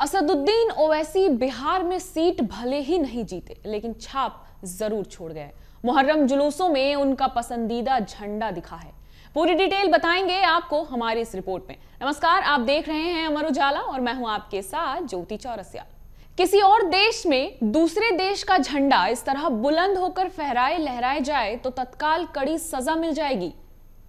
असदुद्दीन ओवैसी बिहार में सीट भले ही नहीं जीते लेकिन छाप जरूर छोड़ गए मुहर्रम जुलूसों में उनका पसंदीदा झंडा दिखा है पूरी डिटेल बताएंगे आपको हमारी इस रिपोर्ट में नमस्कार आप देख रहे हैं अमर उजाला और मैं हूं आपके साथ ज्योति चौरसिया किसी और देश में दूसरे देश का झंडा इस तरह बुलंद होकर फहराए लहराए जाए तो तत्काल कड़ी सजा मिल जाएगी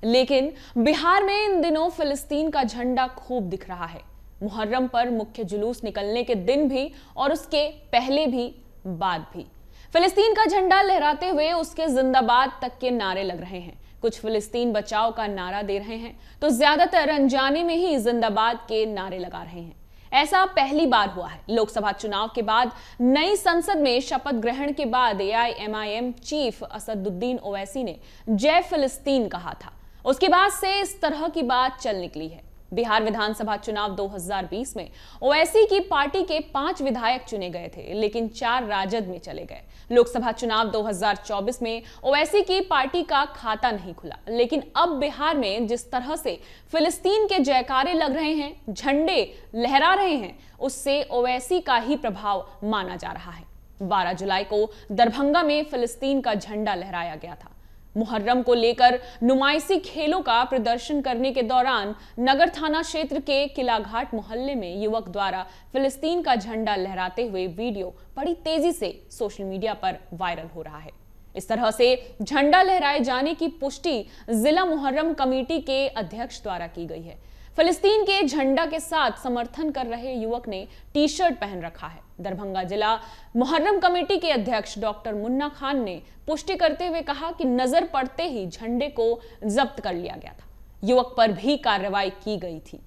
लेकिन बिहार में इन दिनों फिलिस्तीन का झंडा खूब दिख रहा है मुहर्रम पर मुख्य जुलूस निकलने के दिन भी और उसके पहले भी बाद भी फिलिस्तीन का झंडा लहराते हुए उसके जिंदाबाद तक के नारे लग रहे हैं कुछ फिलिस्तीन बचाओ का नारा दे रहे हैं तो ज्यादातर अनजाने में ही जिंदाबाद के नारे लगा रहे हैं ऐसा पहली बार हुआ है लोकसभा चुनाव के बाद नई संसद में शपथ ग्रहण के बाद एआईएमआईएम चीफ असदुद्दीन ओवैसी ने जय फिलिस्तीन कहा था उसके बाद से इस तरह की बात चल निकली है बिहार विधानसभा चुनाव 2020 में ओवैसी की पार्टी के पांच विधायक चुने गए थे लेकिन चार राजद में चले गए लोकसभा चुनाव 2024 में ओवैसी की पार्टी का खाता नहीं खुला लेकिन अब बिहार में जिस तरह से फिलिस्तीन के जयकारे लग रहे हैं झंडे लहरा रहे हैं उससे ओवैसी का ही प्रभाव माना जा रहा है 12 जुलाई को दरभंगा में फिलिस्तीन का झंडा लहराया गया था मुहर्रम को लेकर नुमाइसी खेलों का प्रदर्शन करने के दौरान नगर थाना क्षेत्र के किलाघाट मोहल्ले में युवक द्वारा फिलिस्तीन का झंडा लहराते हुए वीडियो बड़ी तेजी से सोशल मीडिया पर वायरल हो रहा है इस तरह से झंडा लहराए जाने की पुष्टि जिला मुहर्रम कमेटी के अध्यक्ष द्वारा की गई है फिलिस्तीन के झंडा के साथ समर्थन कर रहे युवक ने टी शर्ट पहन रखा है दरभंगा जिला मुहर्रम कमेटी के अध्यक्ष डॉक्टर मुन्ना खान ने पुष्टि करते हुए कहा कि नजर पड़ते ही झंडे को जब्त कर लिया गया था युवक पर भी कार्रवाई की गई थी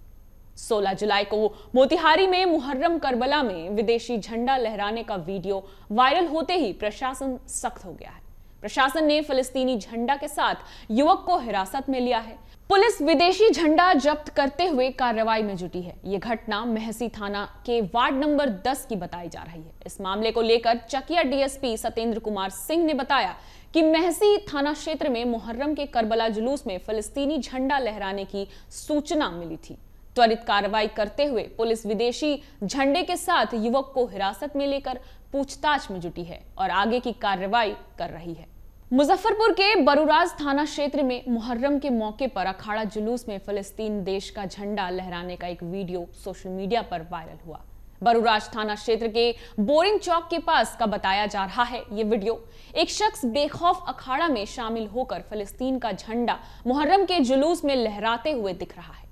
16 जुलाई को मोतिहारी में मुहर्रम करबला में विदेशी झंडा लहराने का वीडियो वायरल होते ही प्रशासन सख्त हो गया है प्रशासन ने फिलिस्तीनी झंडा के साथ युवक को हिरासत में लिया है पुलिस विदेशी झंडा जब्त करते हुए कार्रवाई में जुटी है ये घटना महसी थाना के वार्ड नंबर 10 की बताई जा रही है इस मामले को लेकर चकिया डीएसपी सतेंद्र कुमार सिंह ने बताया कि महसी थाना क्षेत्र में मुहर्रम के करबला जुलूस में फिलिस्तीनी झंडा लहराने की सूचना मिली थी त्वरित कार्रवाई करते हुए पुलिस विदेशी झंडे के साथ युवक को हिरासत में लेकर पूछताछ में जुटी है और आगे की कार्रवाई कर रही है मुजफ्फरपुर के बरूराज थाना क्षेत्र में मुहर्रम के मौके पर अखाड़ा जुलूस में फिलिस्तीन देश का झंडा लहराने का एक वीडियो सोशल मीडिया पर वायरल हुआ बरूराज थाना क्षेत्र के बोरिंग चौक के पास का बताया जा रहा है ये वीडियो एक शख्स बेखौफ अखाड़ा में शामिल होकर फिलिस्तीन का झंडा मुहर्रम के जुलूस में लहराते हुए दिख रहा है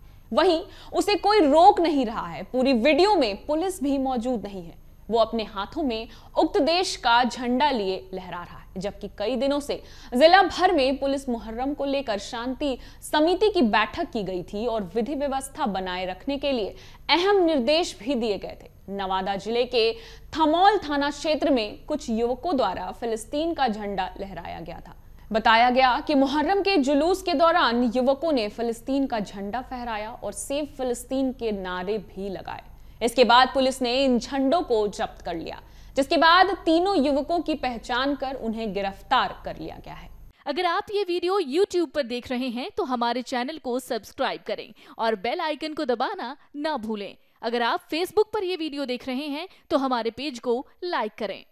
वहीं उसे कोई रोक नहीं रहा है पूरी वीडियो में पुलिस भी मौजूद नहीं है वो अपने हाथों में उक्त देश का झंडा लिए लहरा रहा है जबकि कई दिनों से जिला भर में पुलिस मुहर्रम को लेकर शांति समिति की बैठक की गई थी और विधि व्यवस्था बनाए रखने के लिए अहम निर्देश भी दिए गए थे नवादा जिले के थमौल थाना क्षेत्र में कुछ युवकों द्वारा फिलिस्तीन का झंडा लहराया गया था बताया गया कि मुहर्रम के जुलूस के दौरान युवकों ने फिलिस्तीन का झंडा फहराया और सेव फिलिस्तीन के नारे भी लगाए इसके बाद पुलिस ने इन झंडों को जब्त कर लिया जिसके बाद तीनों युवकों की पहचान कर उन्हें गिरफ्तार कर लिया गया है अगर आप ये वीडियो YouTube पर देख रहे हैं तो हमारे चैनल को सब्सक्राइब करें और बेल आइकन को दबाना ना भूलें अगर आप Facebook पर यह वीडियो देख रहे हैं तो हमारे पेज को लाइक करें